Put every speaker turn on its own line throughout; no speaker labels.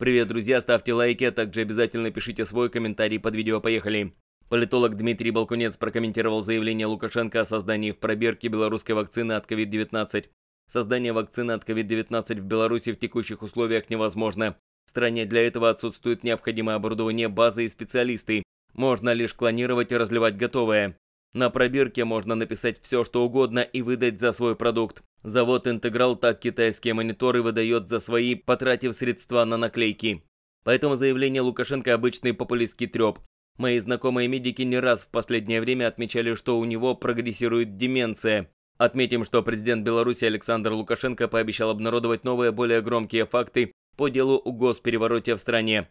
Привет, друзья, ставьте лайки, а также обязательно пишите свой комментарий под видео. Поехали! Политолог Дмитрий Балкунец прокомментировал заявление Лукашенко о создании в пробирке белорусской вакцины от COVID-19. Создание вакцины от COVID-19 в Беларуси в текущих условиях невозможно. В стране для этого отсутствует необходимое оборудование, базы и специалисты. Можно лишь клонировать и разливать готовое. На пробирке можно написать все, что угодно и выдать за свой продукт. Завод «Интеграл» так китайские мониторы выдает за свои, потратив средства на наклейки. Поэтому заявление Лукашенко – обычный популистский треп. Мои знакомые медики не раз в последнее время отмечали, что у него прогрессирует деменция. Отметим, что президент Беларуси Александр Лукашенко пообещал обнародовать новые, более громкие факты по делу о госперевороте в стране.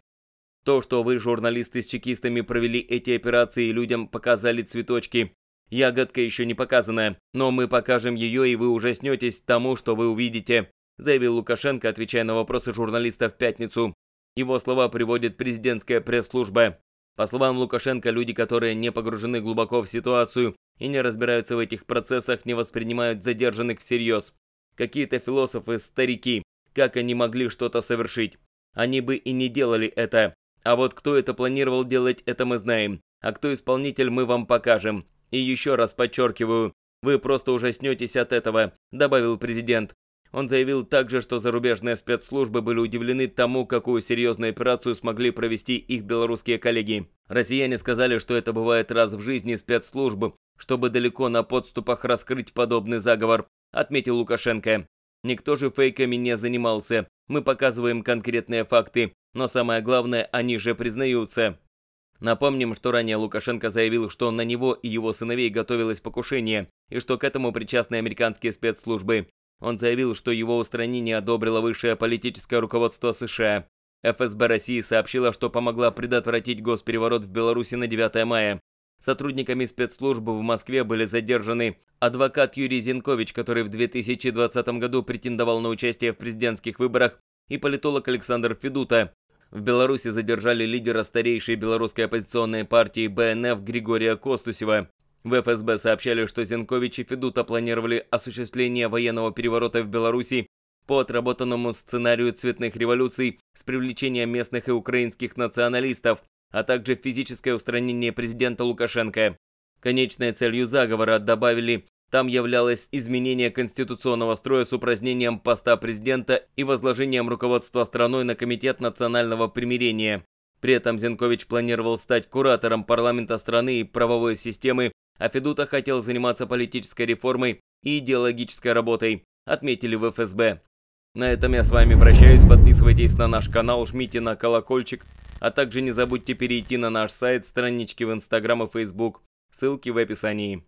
То, что вы, журналисты с чекистами, провели эти операции и людям показали цветочки. Ягодка еще не показанная, но мы покажем ее, и вы ужаснетесь тому, что вы увидите», заявил Лукашенко, отвечая на вопросы журналистов в пятницу. Его слова приводит президентская пресс-служба. По словам Лукашенко, люди, которые не погружены глубоко в ситуацию и не разбираются в этих процессах, не воспринимают задержанных всерьез. Какие-то философы, старики, как они могли что-то совершить? Они бы и не делали это. А вот кто это планировал делать, это мы знаем, а кто исполнитель, мы вам покажем. И еще раз подчеркиваю, вы просто ужаснетесь от этого», – добавил президент. Он заявил также, что зарубежные спецслужбы были удивлены тому, какую серьезную операцию смогли провести их белорусские коллеги. Россияне сказали, что это бывает раз в жизни спецслужбы, чтобы далеко на подступах раскрыть подобный заговор, отметил Лукашенко. Никто же фейками не занимался. Мы показываем конкретные факты, но самое главное, они же признаются. Напомним, что ранее Лукашенко заявил, что на него и его сыновей готовилось покушение, и что к этому причастны американские спецслужбы. Он заявил, что его устранение одобрило высшее политическое руководство США. ФСБ России сообщила, что помогла предотвратить госпереворот в Беларуси на 9 мая. Сотрудниками спецслужб в Москве были задержаны адвокат Юрий Зинкович, который в 2020 году претендовал на участие в президентских выборах и политолог Александр Федута. В Беларуси задержали лидера старейшей белорусской оппозиционной партии БНФ Григория Костусева. В ФСБ сообщали, что Зинкович и Федута планировали осуществление военного переворота в Беларуси по отработанному сценарию цветных революций с привлечением местных и украинских националистов, а также физическое устранение президента Лукашенко. Конечной целью заговора добавили там являлось изменение конституционного строя с упразднением поста президента и возложением руководства страной на Комитет национального примирения. При этом Зенкович планировал стать куратором парламента страны и правовой системы, а Федута хотел заниматься политической реформой и идеологической работой, отметили в ФСБ. На этом я с вами прощаюсь, подписывайтесь на наш канал, жмите на колокольчик, а также не забудьте перейти на наш сайт, странички в Инстаграм и Фейсбук, ссылки в описании.